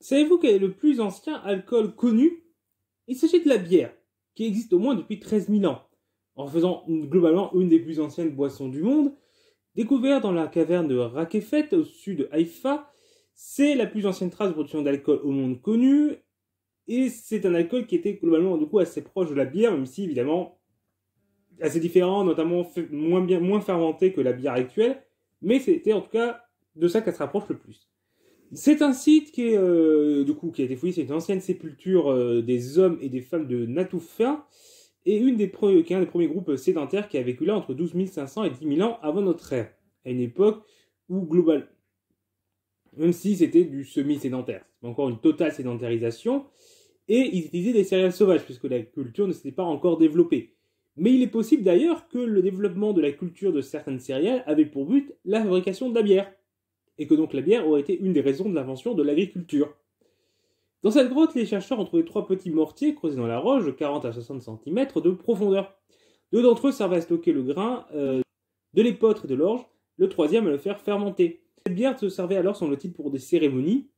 Savez-vous quel est le plus ancien alcool connu Il s'agit de la bière, qui existe au moins depuis 13 000 ans, en faisant globalement une des plus anciennes boissons du monde. découverte dans la caverne de Rakefet au sud de c'est la plus ancienne trace de production d'alcool au monde connue, et c'est un alcool qui était globalement du coup assez proche de la bière, même si évidemment assez différent, notamment moins, bien, moins fermenté que la bière actuelle, mais c'était en tout cas de ça qu'elle se rapproche le plus. C'est un site qui, euh, a été fouillé, c'est une ancienne sépulture euh, des hommes et des femmes de Natoufa, et une des qui est un des premiers groupes sédentaires qui a vécu là entre 12 500 et 10 000 ans avant notre ère, à une époque où, global, même si c'était du semi-sédentaire, encore une totale sédentarisation, et ils utilisaient des céréales sauvages, puisque la culture ne s'était pas encore développée. Mais il est possible d'ailleurs que le développement de la culture de certaines céréales avait pour but la fabrication de la bière et que donc la bière aurait été une des raisons de l'invention de l'agriculture. Dans cette grotte, les chercheurs ont trouvé trois petits mortiers creusés dans la roche de 40 à 60 cm de profondeur. Deux d'entre eux servaient à stocker le grain euh, de l'épeautre et de l'orge, le troisième à le faire fermenter. Cette bière se servait alors, sans le titre pour des cérémonies,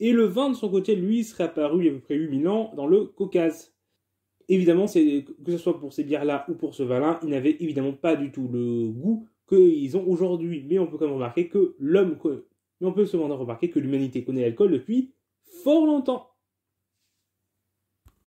et le vin de son côté, lui, serait apparu il y a à peu près 8000 ans dans le Caucase. Évidemment, que ce soit pour ces bières-là ou pour ce vin-là, il n'avait évidemment pas du tout le goût qu'ils ont aujourd'hui. Mais on peut quand même remarquer que l'homme, mais on peut cependant remarquer que l'humanité connaît l'alcool depuis fort longtemps.